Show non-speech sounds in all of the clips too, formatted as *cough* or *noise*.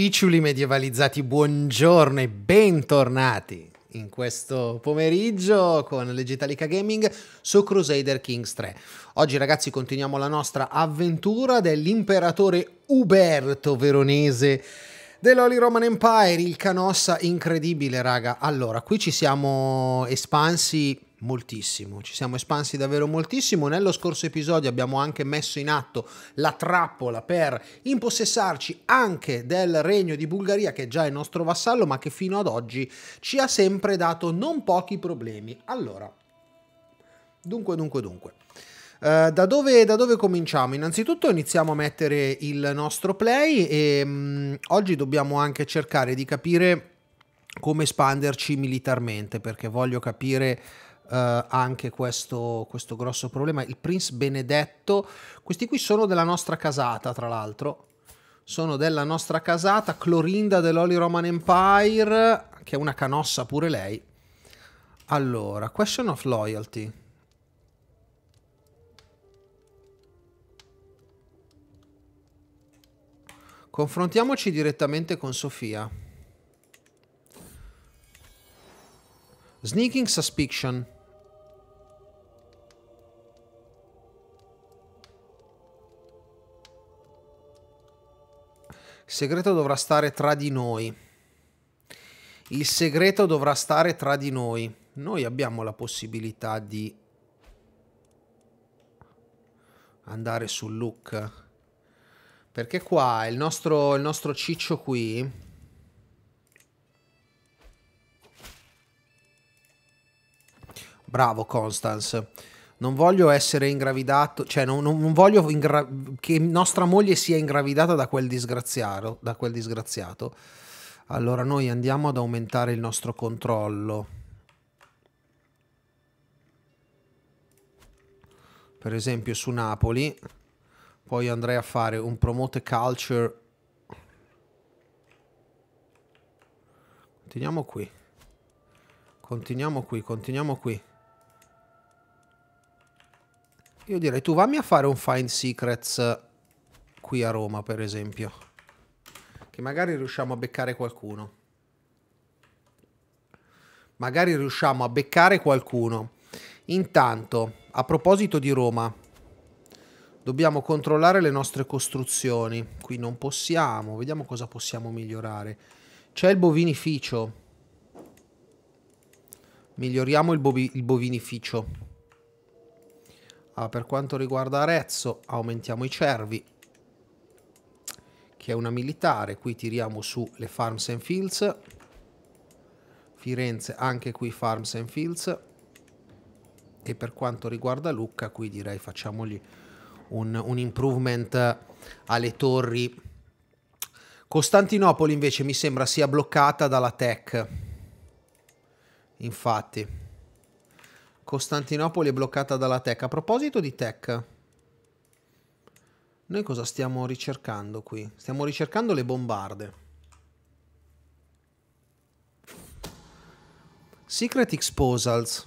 Cicciuli medievalizzati, buongiorno e bentornati in questo pomeriggio con Legitalica Gaming su Crusader Kings 3. Oggi ragazzi continuiamo la nostra avventura dell'imperatore Uberto Veronese dell'Holy Roman Empire, il canossa incredibile raga. Allora, qui ci siamo espansi moltissimo, ci siamo espansi davvero moltissimo. Nello scorso episodio abbiamo anche messo in atto la trappola per impossessarci anche del regno di Bulgaria, che è già il nostro vassallo, ma che fino ad oggi ci ha sempre dato non pochi problemi. Allora, dunque, dunque, dunque. Uh, da, dove, da, dove, cominciamo? Innanzitutto iniziamo a mettere il nostro play e um, oggi dobbiamo anche cercare di capire come espanderci militarmente perché voglio capire eh, anche questo, questo grosso problema. Il Prince Benedetto, questi qui sono della nostra casata, tra l'altro. Sono della nostra casata, Clorinda dell'Oli Roman Empire, che è una canossa pure lei. Allora, question of loyalty. Confrontiamoci direttamente con Sofia. Sneaking Suspicion. Il segreto dovrà stare tra di noi. Il segreto dovrà stare tra di noi. Noi abbiamo la possibilità di andare sul look. Perché qua il nostro, il nostro ciccio qui... Bravo Constance non voglio essere ingravidato, cioè non, non, non voglio ingra- che nostra moglie sia ingravidata da quel, da quel disgraziato, allora noi andiamo ad aumentare il nostro controllo. Per esempio su Napoli, poi andrei a fare un promote culture. Continuiamo qui. Continuiamo qui, continuiamo qui. Io direi tu vammi a fare un Find Secrets eh, qui a Roma, per esempio. Che magari riusciamo a beccare qualcuno. Magari riusciamo a beccare qualcuno. Intanto, a proposito di Roma, dobbiamo controllare le nostre costruzioni. Qui non possiamo, vediamo cosa possiamo migliorare. C'è il bovinificio. Miglioriamo il, bovi il bovinificio. Ah, per quanto riguarda Arezzo, aumentiamo i cervi, che è una militare. Qui tiriamo su le Farms and Fields. Firenze, anche qui Farms and Fields. E per quanto riguarda Lucca, qui direi facciamogli un, un improvement alle torri. Costantinopoli invece mi sembra sia bloccata dalla tech. Infatti. Costantinopoli è bloccata dalla tech. A proposito di tech, noi cosa stiamo ricercando qui? Stiamo ricercando le bombarde. Secret Exposals.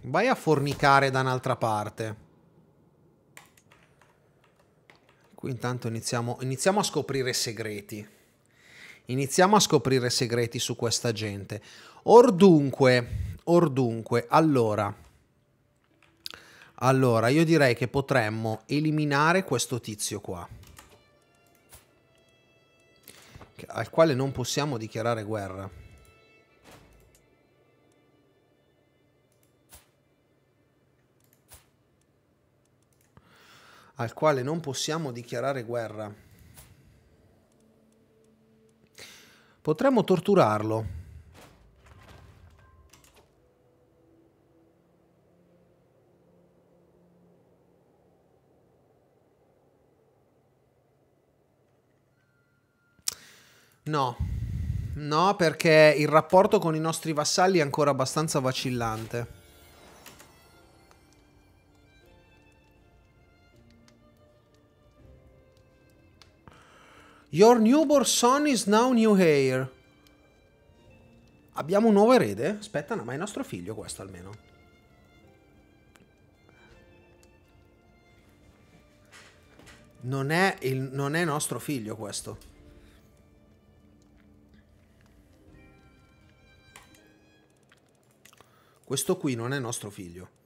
Vai a fornicare da un'altra parte. Qui intanto iniziamo, iniziamo a scoprire segreti. Iniziamo a scoprire segreti su questa gente. Ordunque, ordunque, allora, allora, io direi che potremmo eliminare questo tizio qua. Al quale non possiamo dichiarare guerra. Al quale non possiamo dichiarare guerra. Potremmo torturarlo. No. No, perché il rapporto con i nostri vassalli è ancora abbastanza vacillante. Your newborn son is now new heir. Abbiamo un nuovo erede? Aspetta, no, ma è nostro figlio questo almeno. Non è, il, non è nostro figlio questo. Questo qui non è nostro figlio.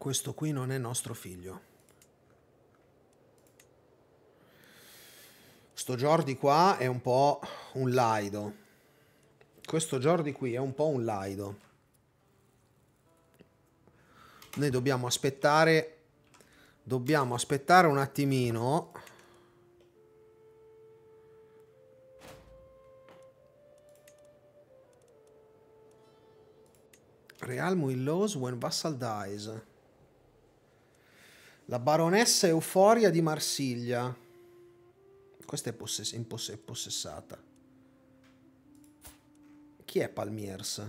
questo qui non è nostro figlio. Sto Jordi qua è un po' un laido. Questo Jordi qui è un po' un laido. Noi dobbiamo aspettare dobbiamo aspettare un attimino Realm will lose when Vassal dies la baronessa Euforia di Marsiglia. Questa è, possess poss è possessata. Chi è Palmiers?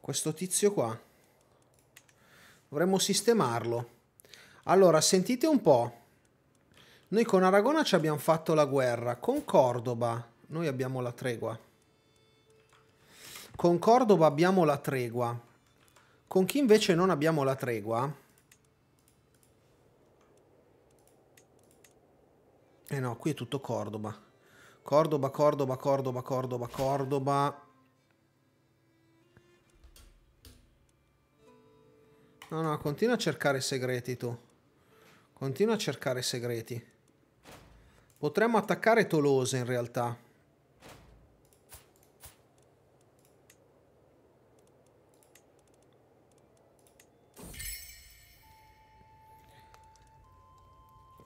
Questo tizio qua. Dovremmo sistemarlo. Allora, sentite un po'. Noi con Aragona ci abbiamo fatto la guerra. Con Cordoba noi abbiamo la tregua. Con Cordoba abbiamo la tregua. Con chi invece non abbiamo la tregua... Eh no, qui è tutto Cordoba. Cordoba, Cordoba, Cordoba, Cordoba, Cordoba... No, no, continua a cercare segreti tu. Continua a cercare segreti. Potremmo attaccare Tolosa in realtà.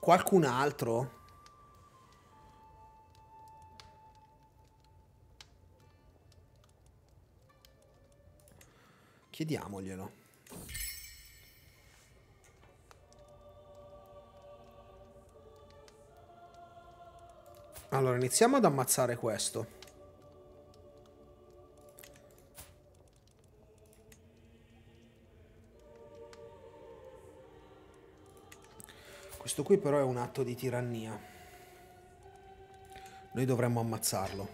Qualcun altro? Chiediamoglielo. Allora, iniziamo ad ammazzare questo. Questo qui però è un atto di tirannia. Noi dovremmo ammazzarlo.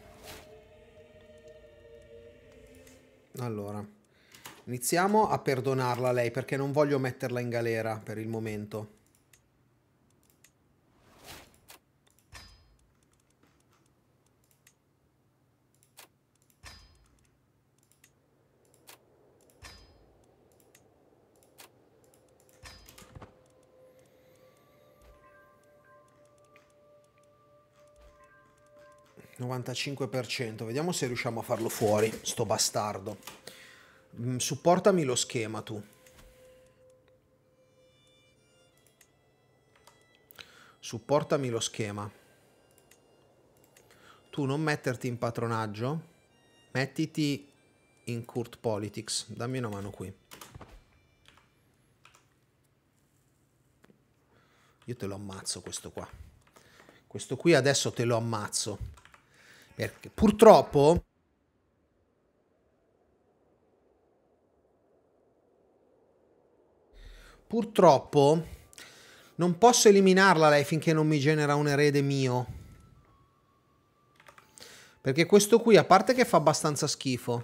Allora, iniziamo a perdonarla lei perché non voglio metterla in galera per il momento. 95%, vediamo se riusciamo a farlo fuori, sto bastardo. Mm, supportami lo schema tu. Supportami lo schema. Tu non metterti in patronaggio, mettiti in court Politics. Dammi una mano qui. Io te lo ammazzo questo qua. Questo qui adesso te lo ammazzo. Perché purtroppo purtroppo non posso eliminarla lei finché non mi genera un erede mio. Perché questo qui, a parte che fa abbastanza schifo,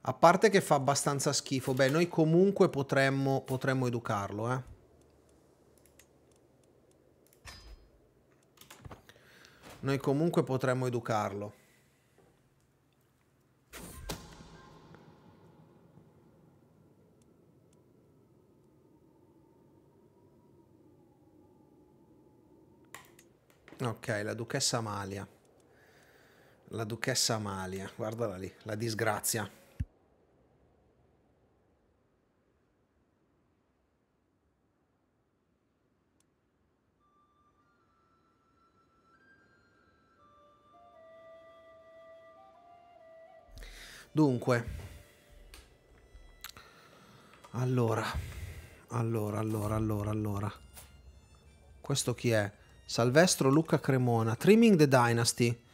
a parte che fa abbastanza schifo, beh, noi comunque potremmo, potremmo educarlo, eh. Noi comunque potremmo educarlo. Ok, la duchessa Amalia. La duchessa Amalia, guardala lì, la disgrazia. Dunque, allora, allora, allora, allora, allora. Questo chi è? Salvestro Luca Cremona, Trimming the Dynasty.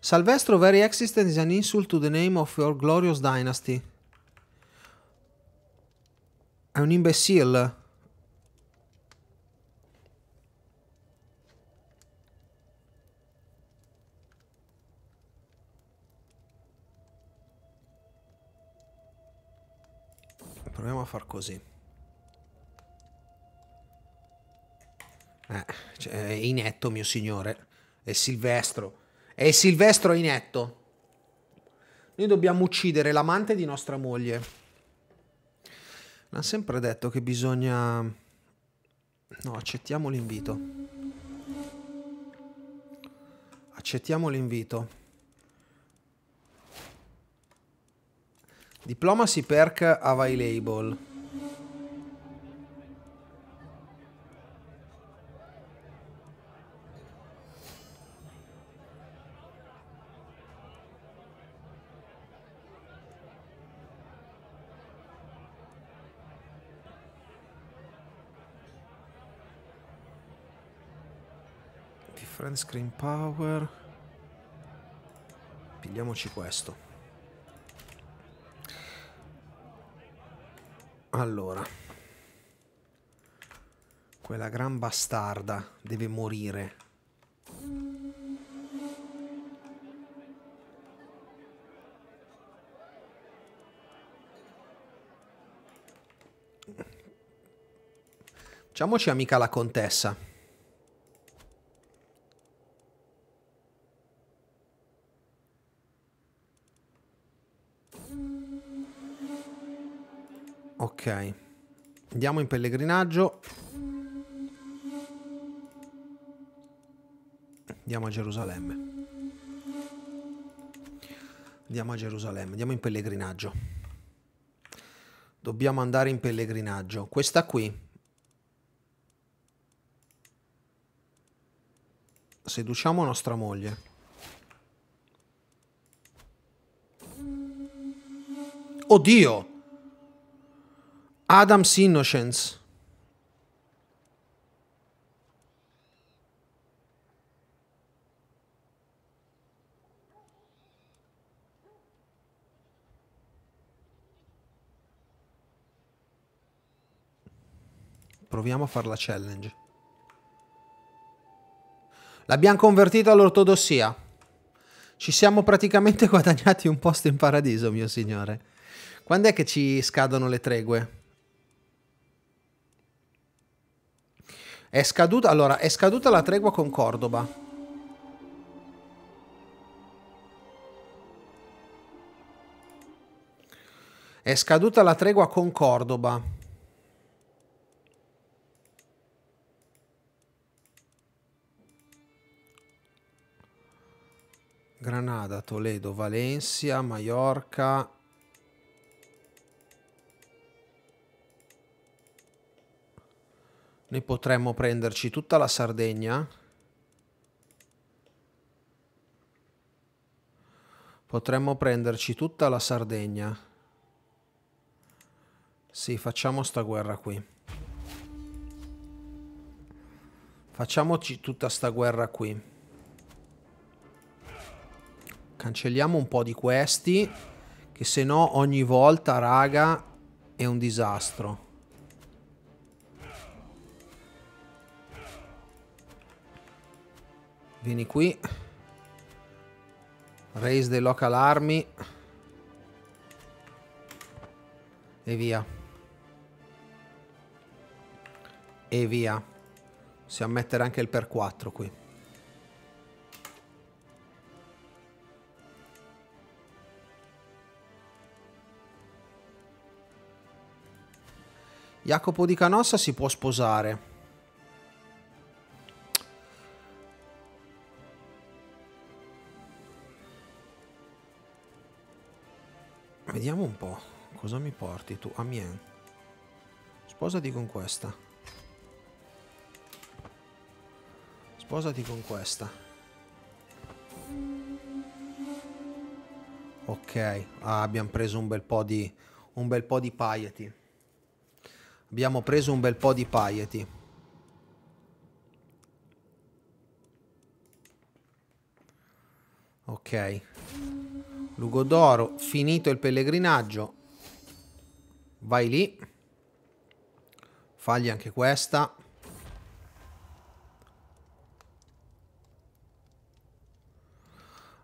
Salvestro, very existence is an insult to the name of your glorious dynasty. È un imbecille. far così. Eh, cioè, è inetto, mio signore. È Silvestro. È Silvestro inetto. Noi dobbiamo uccidere l'amante di nostra moglie. Mi ha sempre detto che bisogna... No, accettiamo l'invito. Accettiamo l'invito. Diplomacy perk available. Different screen power. Pigliamoci questo. Allora. Quella gran bastarda deve morire. Facciamoci amica la contessa. Ok. Andiamo in pellegrinaggio. Andiamo a Gerusalemme. Andiamo a Gerusalemme, andiamo in pellegrinaggio. Dobbiamo andare in pellegrinaggio. Questa qui. Seduciamo nostra moglie. Oddio! Adam's Innocence. Proviamo a fare la challenge. L'abbiamo convertito all'ortodossia. Ci siamo praticamente *laughs* guadagnati un posto in paradiso, mio signore. Quando è che ci scadono le tregue? È scaduta, allora, è scaduta la tregua con Cordoba. È scaduta la tregua con Cordoba. Granada, Toledo, Valencia, Maiorca, Noi potremmo prenderci tutta la Sardegna. Potremmo prenderci tutta la Sardegna. Sì, facciamo sta guerra qui. Facciamoci tutta sta guerra qui. Cancelliamo un po' di questi. Che se no ogni volta, raga, è un disastro. Vieni qui. Raise the local army. E via. E via. Possiamo mettere anche il per 4 qui. Jacopo di Canossa si può sposare. po'. Cosa mi porti tu? Amien. Ah, Sposati con questa. Sposati con questa. Ok. Ah, abbiamo preso un bel po' di... Un bel po' di piety. Abbiamo preso un bel po' di piety. Ok d'oro, finito il pellegrinaggio. Vai lì. Fagli anche questa.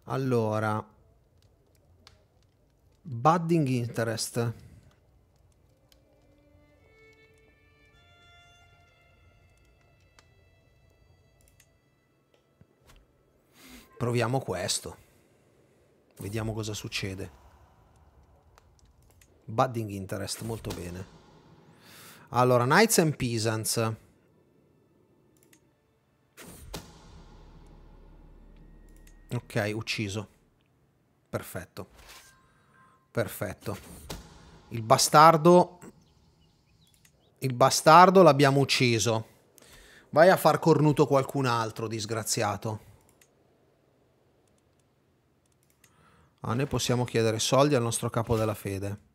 Allora, budding interest. Proviamo questo. Vediamo cosa succede. Budding interest, molto bene. Allora, Knights and Peasants. Ok, ucciso. Perfetto. Perfetto. Il bastardo... Il bastardo l'abbiamo ucciso. Vai a far cornuto qualcun altro, disgraziato. Ah, noi possiamo chiedere soldi al nostro capo della fede.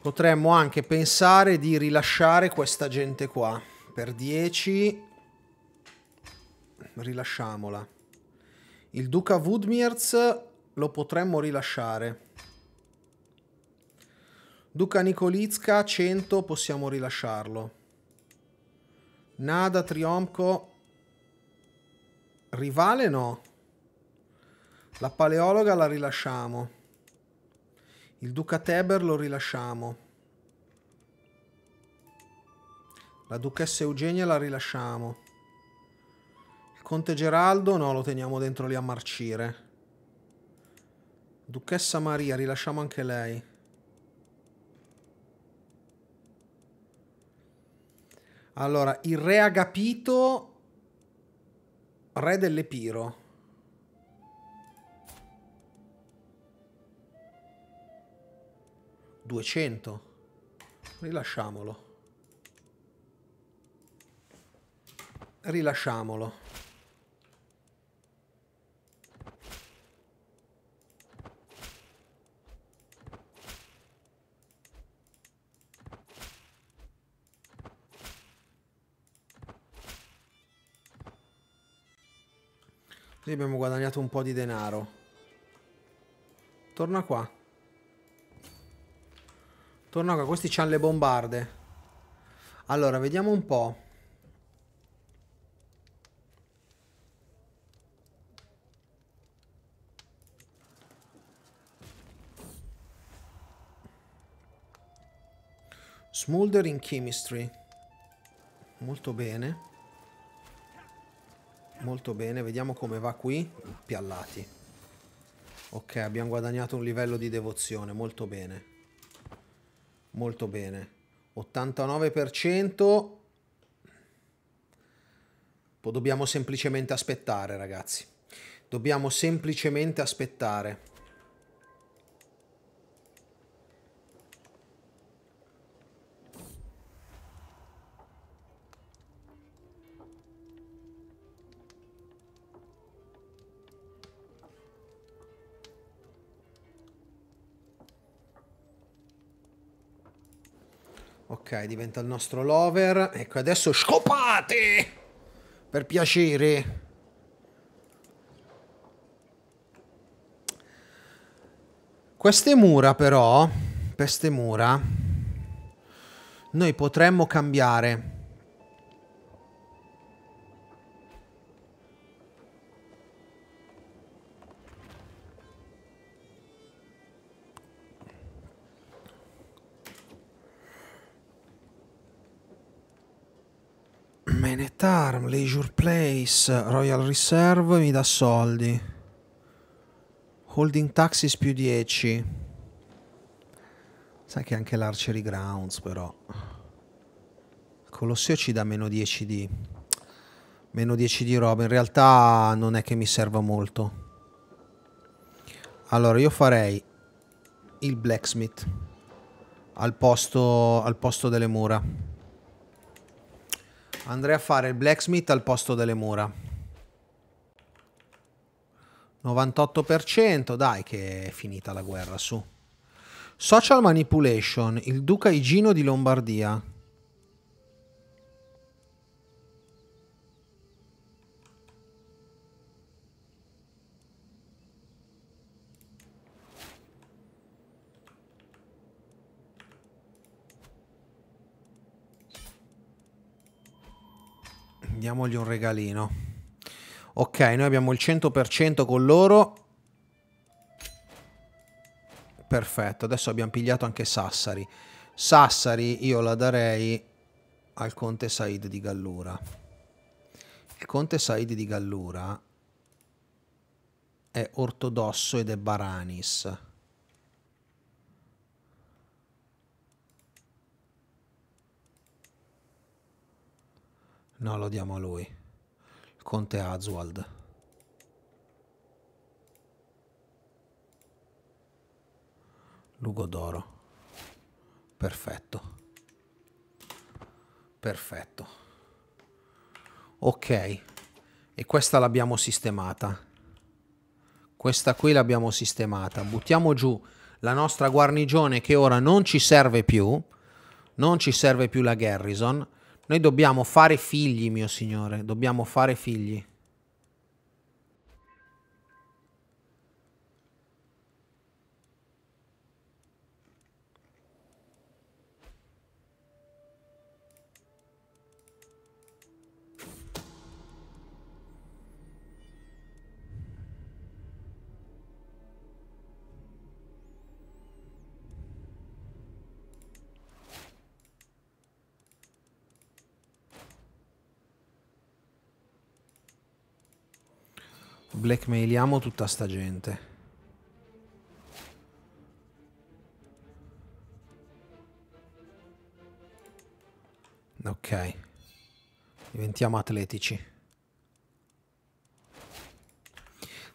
Potremmo anche pensare di rilasciare questa gente qua. Per 10 rilasciamola. Il duca Woodmirz lo potremmo rilasciare. Duca Nikolitska 100 possiamo rilasciarlo. Nada Triomco Rivale no. La paleologa la rilasciamo. Il duca Teber lo rilasciamo. La duchessa Eugenia la rilasciamo. Il conte Geraldo no, lo teniamo dentro lì a marcire. Duchessa Maria, rilasciamo anche lei. Allora, il re Agapito Re dell'Epiro. Duecento. Rilasciamolo. Rilasciamolo. Lì abbiamo guadagnato un po' di denaro. Torna qua. Torna qua, questi c'hanno le bombarde. Allora, vediamo un po'. Smoldering Chemistry. Molto bene. Molto bene, vediamo come va qui. Piallati. Ok, abbiamo guadagnato un livello di devozione, molto bene. Molto bene. 89%. Poi dobbiamo semplicemente aspettare, ragazzi. Dobbiamo semplicemente aspettare. diventa il nostro lover. Ecco, adesso scopate! Per piacere. Queste mura però, queste mura, noi potremmo cambiare Tarm, Leisure Place, Royal Reserve mi dà soldi. Holding Taxis più 10. Sai che anche l'Archery Grounds però. Colosseo ci dà meno 10 di... Meno 10 di roba. In realtà non è che mi serva molto. Allora io farei il blacksmith al posto, al posto delle mura. Andrei a fare il blacksmith al posto delle mura. 98%, dai che è finita la guerra, su. Social manipulation, il duca Igino di Lombardia. diamogli un regalino. Ok, noi abbiamo il 100% con loro. Perfetto, adesso abbiamo pigliato anche Sassari. Sassari io la darei al Conte Said di Gallura. Il Conte Said di Gallura è ortodosso ed è Baranis. No, lo diamo a lui. Il conte Aswald. Lugo d'oro. Perfetto. Perfetto. Ok. E questa l'abbiamo sistemata. Questa qui l'abbiamo sistemata. Buttiamo giù la nostra guarnigione che ora non ci serve più. Non ci serve più la garrison noi dobbiamo fare figli, mio Signore, dobbiamo fare figli. blackmailiamo tutta sta gente. Ok. Diventiamo atletici.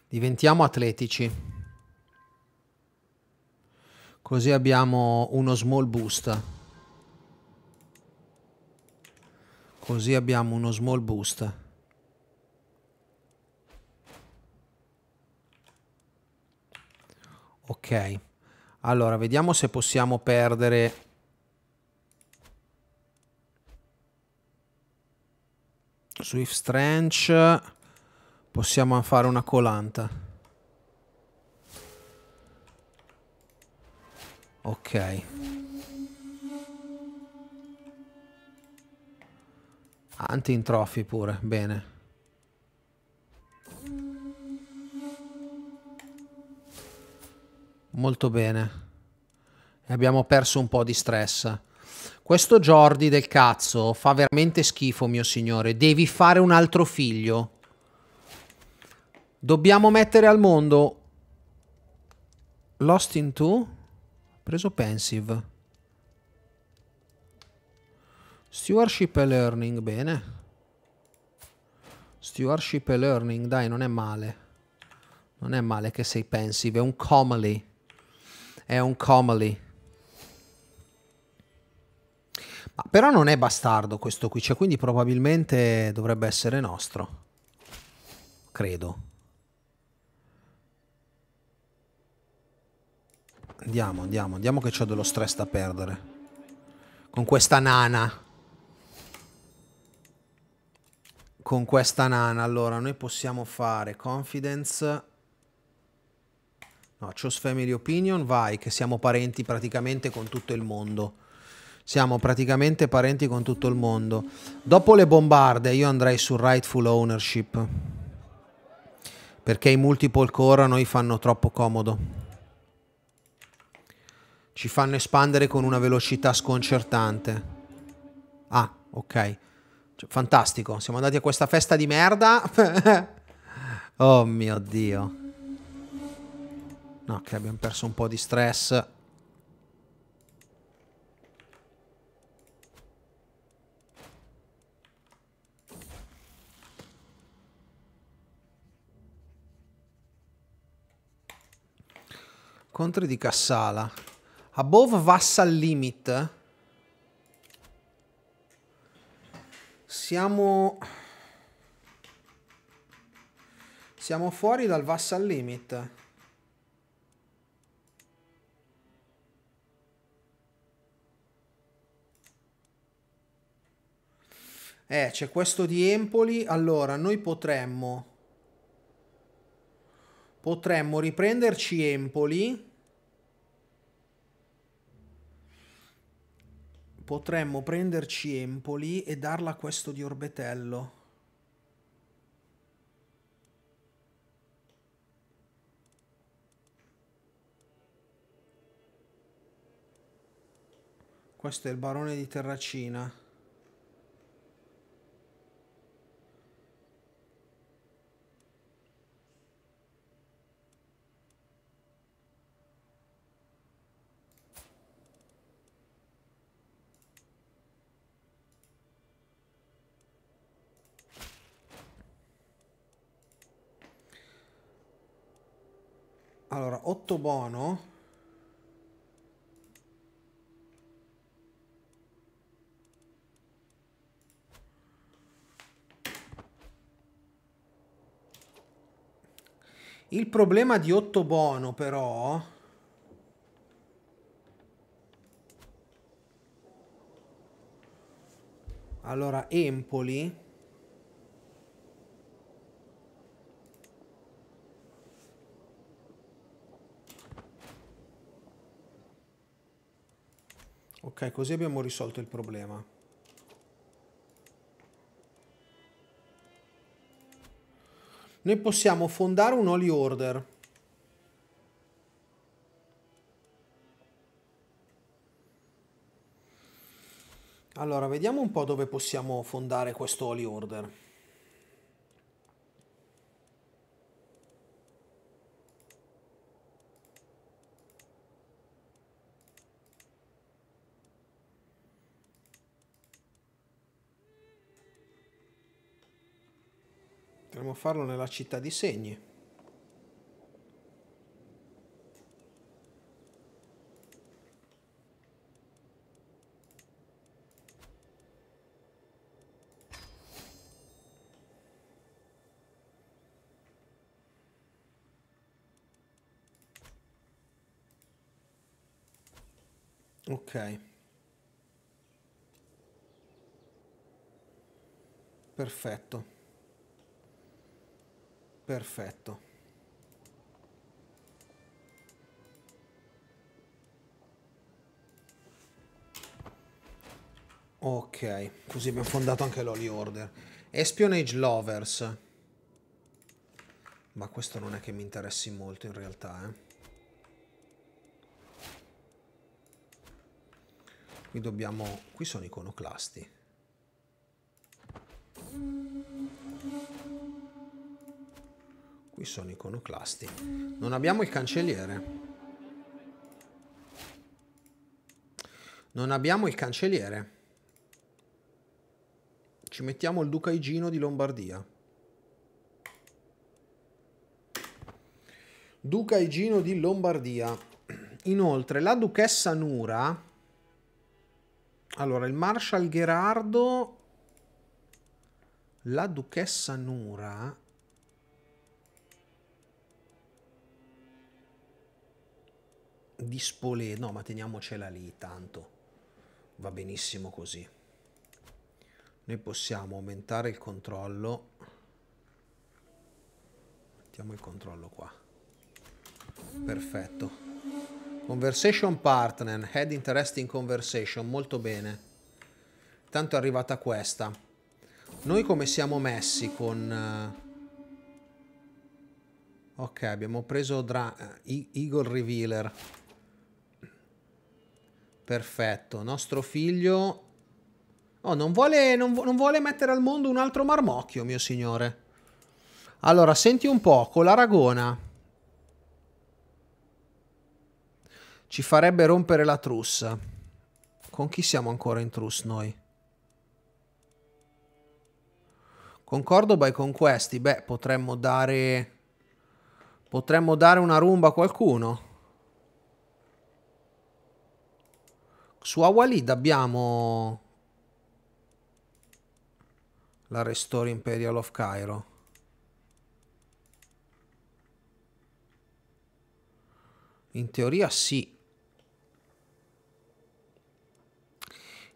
Diventiamo atletici. Così abbiamo uno small boost. Così abbiamo uno small boost. Ok. Allora, vediamo se possiamo perdere... Swift Strange. Possiamo fare una colanta. Ok. Anti-introfi pure, bene. Molto bene. abbiamo perso un po' di stress. Questo Jordi del cazzo fa veramente schifo, mio signore. Devi fare un altro figlio. Dobbiamo mettere al mondo Lost in 2? Preso Pensive. Stewardship e Learning, bene. Stewardship e Learning, dai, non è male. Non è male che sei pensive, è un comely è un Comely. Ma però non è bastardo questo qui, cioè quindi probabilmente dovrebbe essere nostro. Credo. Andiamo, andiamo, andiamo che ho dello stress da perdere. Con questa nana. Con questa nana, allora, noi possiamo fare confidence No, Chos Family Opinion, vai, che siamo parenti praticamente con tutto il mondo. Siamo praticamente parenti con tutto il mondo. Dopo le bombarde io andrei su Rightful Ownership. Perché i multiple core a noi fanno troppo comodo. Ci fanno espandere con una velocità sconcertante. Ah, ok. Cioè, fantastico, siamo andati a questa festa di merda. *laughs* oh mio Dio. No, che abbiamo perso un po' di stress. Contri di Cassala. Above Vassal Limit. Siamo... Siamo fuori dal Vassal Limit. Eh, c'è questo di Empoli. Allora, noi potremmo... Potremmo riprenderci Empoli. Potremmo prenderci Empoli e darla a questo di Orbetello. Questo è il barone di Terracina. molto buono. Il problema di Ottobono però Allora Empoli Ok, così abbiamo risolto il problema. Noi possiamo fondare un holy order. Allora, vediamo un po' dove possiamo fondare questo holy order. potremmo farlo nella città di segni. Ok. Perfetto. Perfetto. Ok, così abbiamo fondato anche l'Holy Order. Espionage Lovers. Ma questo non è che mi interessi molto in realtà, eh. Qui dobbiamo... Qui sono iconoclasti. Mm. qui sono iconoclasti. Non abbiamo il cancelliere. Non abbiamo il cancelliere. Ci mettiamo il duca Igino di Lombardia. Duca Igino di Lombardia. Inoltre, la duchessa Nura... Allora, il Marshal Gherardo... La duchessa Nura di Spolè, no ma teniamocela lì tanto, va benissimo così. Noi possiamo aumentare il controllo, mettiamo il controllo qua, perfetto. Conversation partner, head interesting conversation, molto bene. Tanto è arrivata questa. Noi come siamo messi con... Eh, ok, abbiamo preso Dra eh, Eagle Revealer. Perfetto, nostro figlio... Oh, non vuole, non, non vuole mettere al mondo un altro marmocchio, mio signore. Allora, senti un po', con l'Aragona ci farebbe rompere la trussa. Con chi siamo ancora in truss noi? Con Cordoba e con questi? Beh, potremmo dare... Potremmo dare una rumba a qualcuno. Su Awalid abbiamo la Restore Imperial of Cairo. In teoria sì.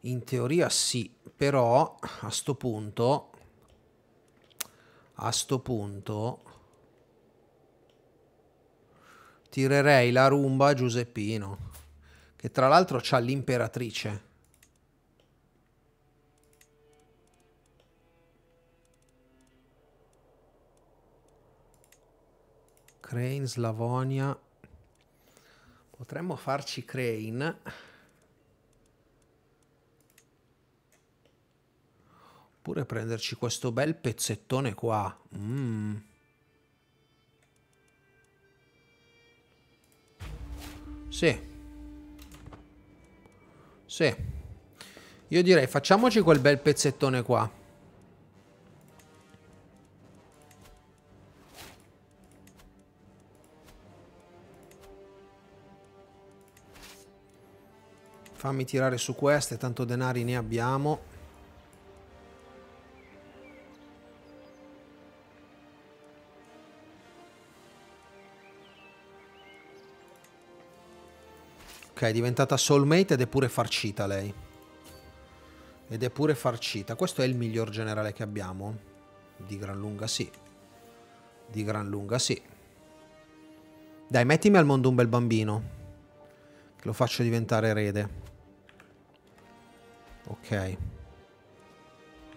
In teoria sì, però a sto punto a sto punto tirerei la rumba a Giuseppino. Che tra l'altro c'ha l'imperatrice. Crane, Slavonia. Potremmo farci Crane. Oppure prenderci questo bel pezzettone qua. Mm. Sì. Sì. Io direi facciamoci quel bel pezzettone qua. Fammi tirare su queste, tanto denari ne abbiamo. Ok, è diventata soulmate ed è pure farcita lei. Ed è pure farcita. Questo è il miglior generale che abbiamo? Di gran lunga sì. Di gran lunga sì. Dai, mettimi al mondo un bel bambino. Che lo faccio diventare erede. Ok.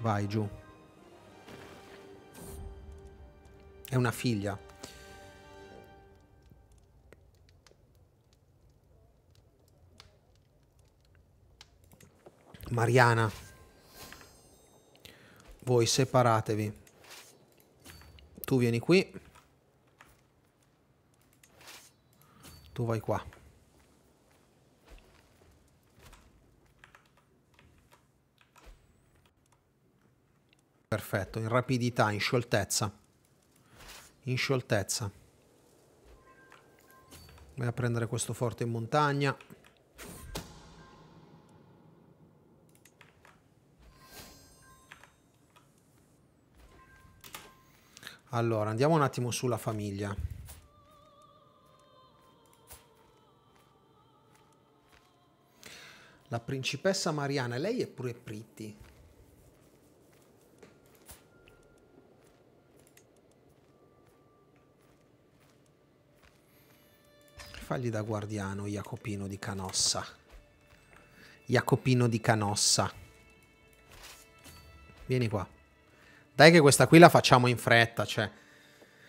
Vai giù. È una figlia. Mariana, voi separatevi. Tu vieni qui. Tu vai qua. Perfetto, in rapidità, in scioltezza. In scioltezza. Vai a prendere questo forte in montagna. Allora, andiamo un attimo sulla famiglia. La principessa Mariana, lei è pure pretty. Fagli da guardiano Jacopino di Canossa. Jacopino di Canossa. Vieni qua. Dai che questa qui la facciamo in fretta, cioè.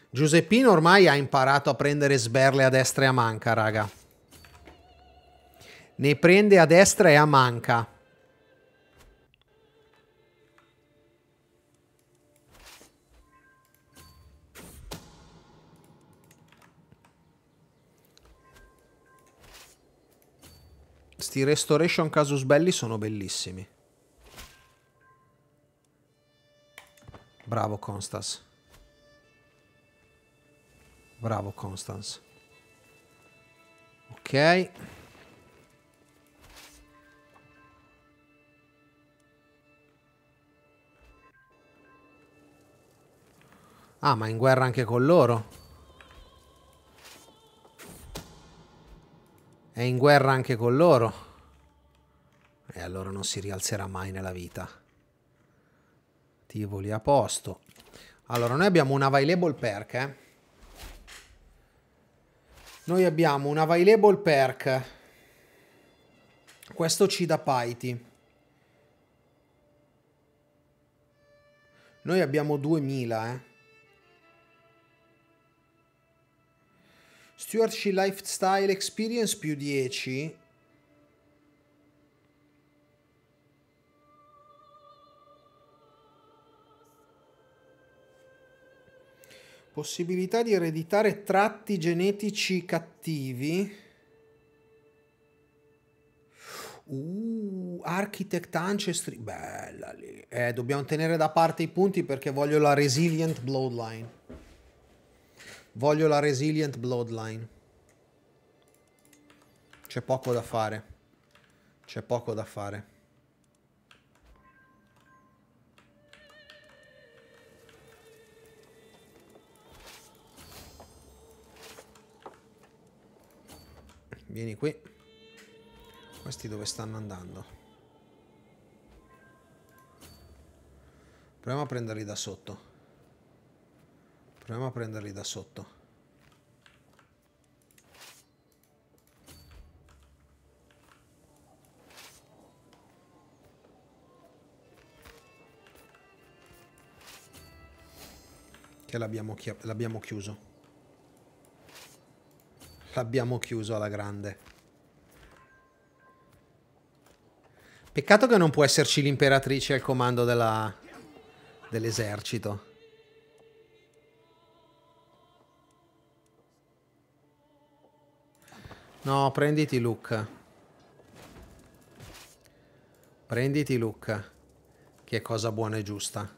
Giuseppino ormai ha imparato a prendere sberle a destra e a manca, raga. Ne prende a destra e a manca. Sti restoration casus belli sono bellissimi. Bravo Constance. Bravo Constance. Ok. Ah, ma in guerra anche con loro. È in guerra anche con loro. E allora non si rialzerà mai nella vita. Tivoli a posto. Allora, noi abbiamo un available perk, eh? Noi abbiamo un available perk. Questo ci dà Paiti. Noi abbiamo 2000, eh. Stewardship Lifestyle Experience più 10 possibilità di ereditare tratti genetici cattivi. Uh, Architect Ancestry, bella lì. Eh, dobbiamo tenere da parte i punti perché voglio la Resilient Bloodline. Voglio la Resilient Bloodline. C'è poco da fare. C'è poco da fare. Vieni qui. Questi dove stanno andando? Proviamo a prenderli da sotto. Proviamo a prenderli da sotto. Che l'abbiamo chiuso l'abbiamo chiuso alla grande. Peccato che non può esserci l'imperatrice al comando dell'esercito. no, prenditi Luca. Prenditi Luca, che è cosa buona e giusta.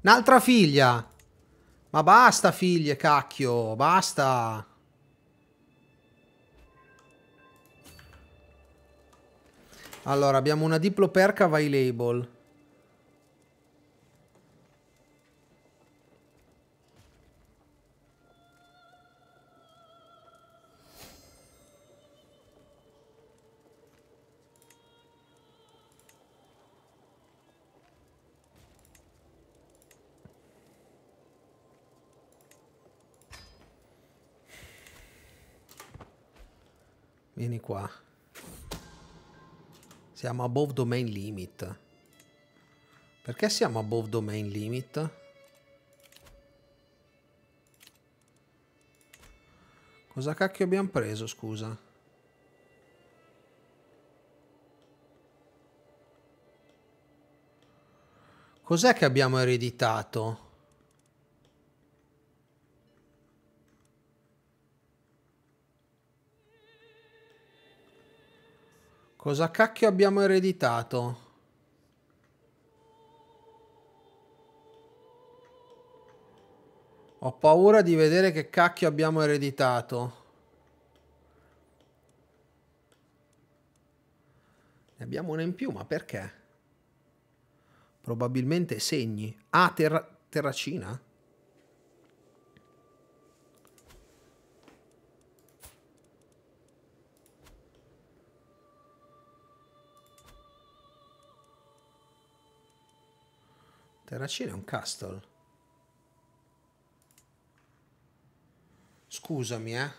Un'altra figlia! Ma basta figlie, cacchio, basta. Allora, abbiamo una diploperca vai label. qua. Siamo above domain limit. Perché siamo above domain limit? Cosa cacchio abbiamo preso, scusa? Cos'è che abbiamo ereditato? Cosa cacchio abbiamo ereditato? Ho paura di vedere che cacchio abbiamo ereditato. Ne abbiamo una in più, ma perché? Probabilmente segni. Ah, terra terracina? Terracina è un castle. Scusami, eh.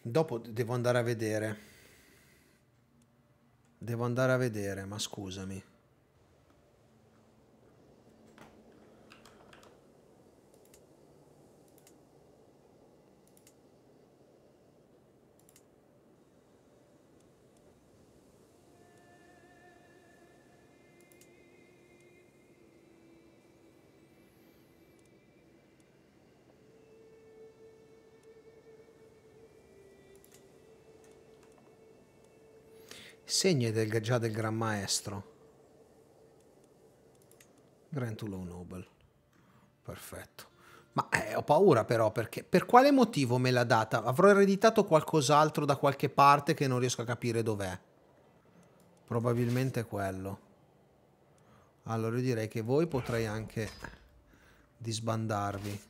Dopo devo andare a vedere devo andare a vedere, ma scusami. Segni del, già del Gran Maestro. Grantulo Noble. Perfetto. Ma eh, ho paura però perché per quale motivo me l'ha data? Avrò ereditato qualcos'altro da qualche parte che non riesco a capire dov'è. Probabilmente quello. Allora io direi che voi potrei anche disbandarvi.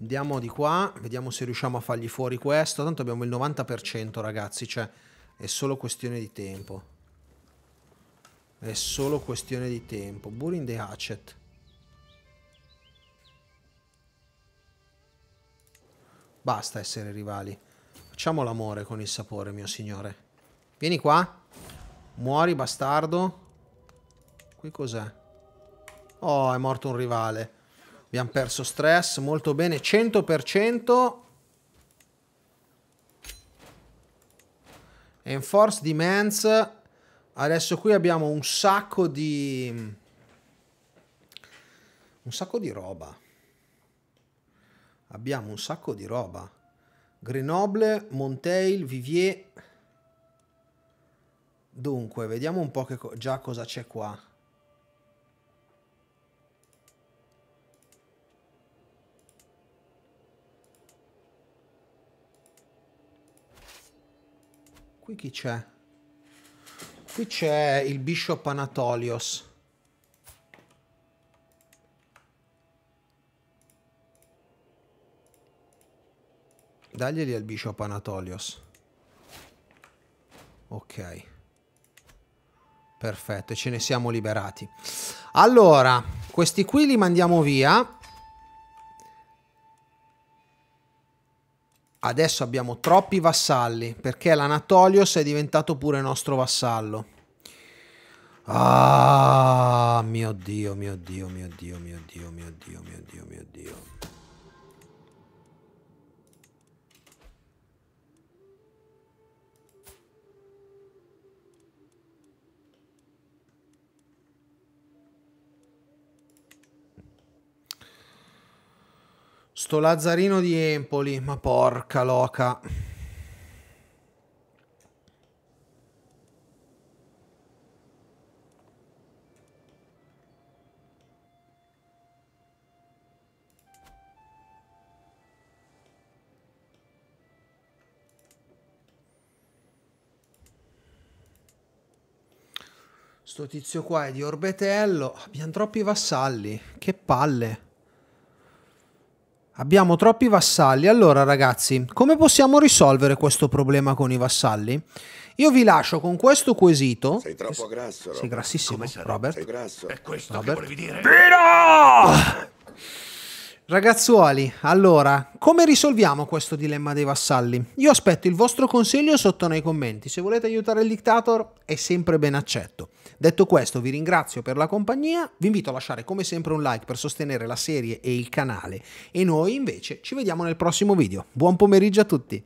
Andiamo di qua, vediamo se riusciamo a fargli fuori questo. Tanto abbiamo il 90% ragazzi, cioè è solo questione di tempo. È solo questione di tempo. Burin the Hatchet. Basta essere rivali. Facciamo l'amore con il sapore, mio signore. Vieni qua. Muori, bastardo. Qui cos'è? Oh, è morto un rivale. Abbiamo perso stress, molto bene. 100%. Enforce Demands. Adesso qui abbiamo un sacco di... Un sacco di roba. Abbiamo un sacco di roba. Grenoble, Montail, Vivier. Dunque, vediamo un po' che, già cosa c'è qua. Qui chi c'è? Qui c'è il Bishop Anatolios. Daglieli al Bishop Anatolios. Ok. Perfetto, ce ne siamo liberati. Allora, questi qui li mandiamo via. Adesso abbiamo troppi vassalli, perché l'Anatolios è diventato pure nostro vassallo. Ah, mio Dio, mio Dio, mio Dio, mio Dio, mio Dio, mio Dio, mio Dio. Sto Lazzarino di Empoli, ma porca loca. Sto tizio qua è di Orbetello. Abbiamo troppi vassalli. Che palle. Abbiamo troppi vassalli. Allora ragazzi, come possiamo risolvere questo problema con i vassalli? Io vi lascio con questo quesito. Sei troppo grasso. Robert. Sei grassissimo, Robert. Sei grasso. È questo Robert. che volevi dire? Vino! Ragazzuoli, allora, come risolviamo questo dilemma dei vassalli? Io aspetto il vostro consiglio sotto nei commenti. Se volete aiutare il dictator è sempre ben accetto. Detto questo, vi ringrazio per la compagnia, vi invito a lasciare come sempre un like per sostenere la serie e il canale e noi invece ci vediamo nel prossimo video. Buon pomeriggio a tutti!